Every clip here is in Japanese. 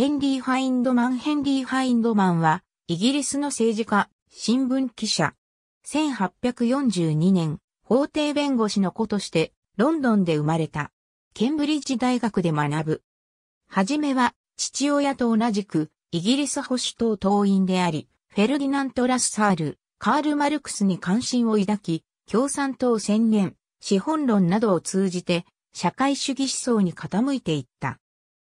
ヘンリー・ファインドマンヘンリー・ファインドマンは、イギリスの政治家、新聞記者。1842年、法廷弁護士の子として、ロンドンで生まれた。ケンブリッジ大学で学ぶ。はじめは、父親と同じく、イギリス保守党党員であり、フェルディナント・ラッサール、カール・マルクスに関心を抱き、共産党宣言、資本論などを通じて、社会主義思想に傾いていった。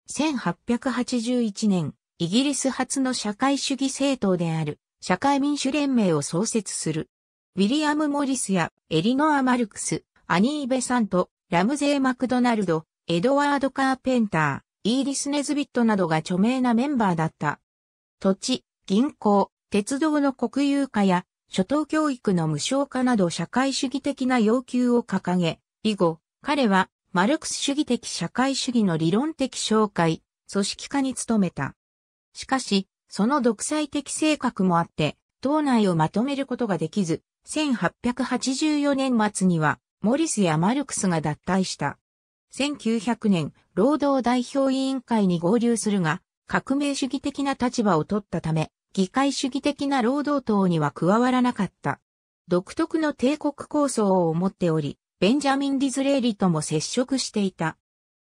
1881年、イギリス初の社会主義政党である社会民主連盟を創設する。ウィリアム・モリスやエリノア・マルクス、アニー・ベサント、ラムゼー・マクドナルド、エドワード・カーペンター、イーリス・ネズビットなどが著名なメンバーだった。土地、銀行、鉄道の国有化や、初等教育の無償化など社会主義的な要求を掲げ、以後、彼はマルクス主義的社会主義の理論的紹介、組織化に努めた。しかし、その独裁的性格もあって、党内をまとめることができず、1884年末には、モリスやマルクスが脱退した。1900年、労働代表委員会に合流するが、革命主義的な立場を取ったため、議会主義的な労働党には加わらなかった。独特の帝国構想を持っており、ベンジャミン・ディズレーリとも接触していた。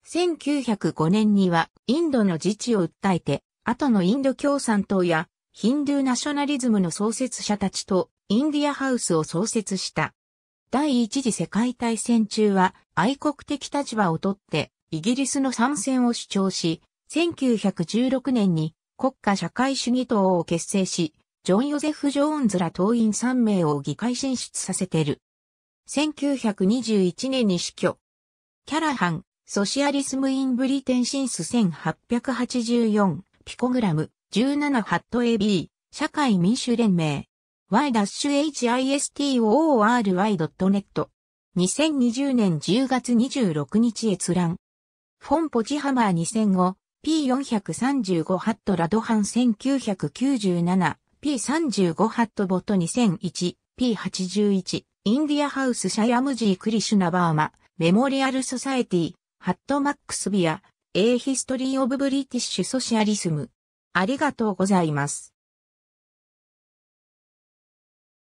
1905年にはインドの自治を訴えて、後のインド共産党やヒンドゥーナショナリズムの創設者たちとインディアハウスを創設した。第一次世界大戦中は愛国的立場をとってイギリスの参戦を主張し、1916年に国家社会主義党を結成し、ジョン・ヨゼフ・ジョーンズら党員3名を議会進出させてる。1921年に死去。キャラハン、ソシアリスム・イン・ブリテン・シンス1884、ピコグラム、17ハット AB、社会民主連盟、y-history.net、2020年10月26日閲覧。フォン・ポチハマー2005、P435 ハット・ラドハン1997、P35 ハット・ボット2001、P81。インディアハウスシャヤムジー・クリシュナ・バーマ、メモリアル・ソサエティ、ハット・マックス・ビア、A History of British Socialism。ありがとうございます。